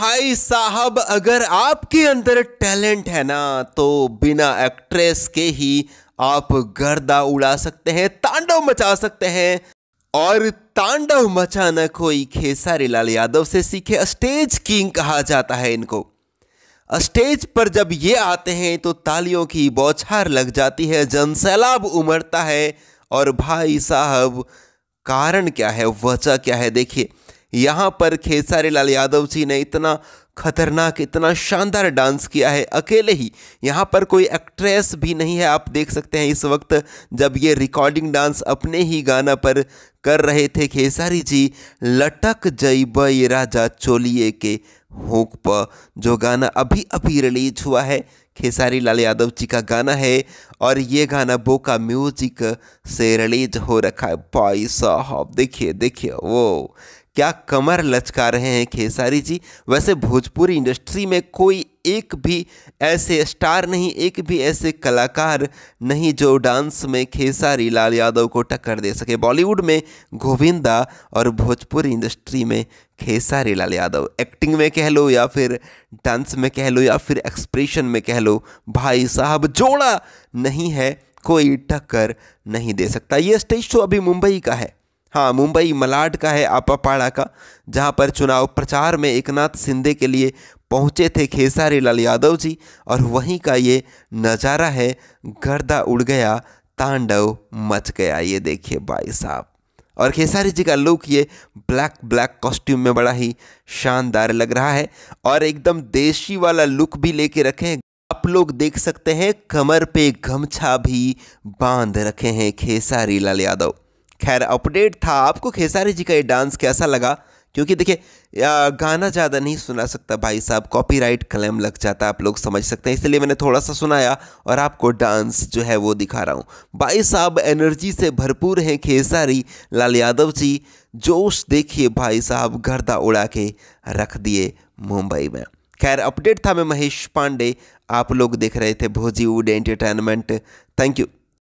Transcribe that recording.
भाई साहब अगर आपके अंदर टैलेंट है ना तो बिना एक्ट्रेस के ही आप गर्दा उड़ा सकते हैं तांडव मचा सकते हैं और तांडव मचाना कोई खेसारी लाल यादव से सीखे स्टेज किंग कहा जाता है इनको स्टेज पर जब ये आते हैं तो तालियों की बौछार लग जाती है जनसैलाब उमड़ता है और भाई साहब कारण क्या है वजह क्या है देखिए यहाँ पर खेसारी लाल यादव जी ने इतना खतरनाक इतना शानदार डांस किया है अकेले ही यहाँ पर कोई एक्ट्रेस भी नहीं है आप देख सकते हैं इस वक्त जब ये रिकॉर्डिंग डांस अपने ही गाना पर कर रहे थे खेसारी जी लटक जईब ये राजा चोलिए के होक प जो गाना अभी अभी रिलीज हुआ है खेसारी लाल यादव जी का गाना है और ये गाना बोका म्यूजिक से रिलीज हो रखा है पाई साहब देखिए देखिए वो क्या कमर लचका रहे हैं खेसारी जी वैसे भोजपुरी इंडस्ट्री में कोई एक भी ऐसे स्टार नहीं एक भी ऐसे कलाकार नहीं जो डांस में खेसारी लाल यादव को टक्कर दे सके बॉलीवुड में गोविंदा और भोजपुरी इंडस्ट्री में खेसारी लाल यादव एक्टिंग में कह लो या फिर डांस में कह लो या फिर एक्सप्रेशन में कह लो भाई साहब जोड़ा नहीं है कोई टक्कर नहीं दे सकता ये स्टेज शो अभी मुंबई का है हाँ मुंबई मलाड का है आपापाड़ा का जहाँ पर चुनाव प्रचार में एकनाथ शिंदे के लिए पहुँचे थे खेसारी लाल यादव जी और वहीं का ये नज़ारा है गर्दा उड़ गया तांडव मच गया ये देखिए भाई साहब और खेसारी जी का लुक ये ब्लैक ब्लैक कॉस्ट्यूम में बड़ा ही शानदार लग रहा है और एकदम देशी वाला लुक भी लेके रखे हैं आप लोग देख सकते हैं कमर पे गमछा भी बांध रखे हैं खेसारी लाल यादव खैर अपडेट था आपको खेसारी जी का ये डांस कैसा लगा क्योंकि देखिए गाना ज़्यादा नहीं सुना सकता भाई साहब कॉपीराइट क्लेम लग जाता है आप लोग समझ सकते हैं इसलिए मैंने थोड़ा सा सुनाया और आपको डांस जो है वो दिखा रहा हूँ भाई साहब एनर्जी से भरपूर हैं खेसारी लाल यादव जी जोश देखिए भाई साहब गर्दा उड़ा के रख दिए मुंबई में खैर अपडेट था मैं महेश पांडे आप लोग देख रहे थे भोजी वुड एंटरटेनमेंट थैंक यू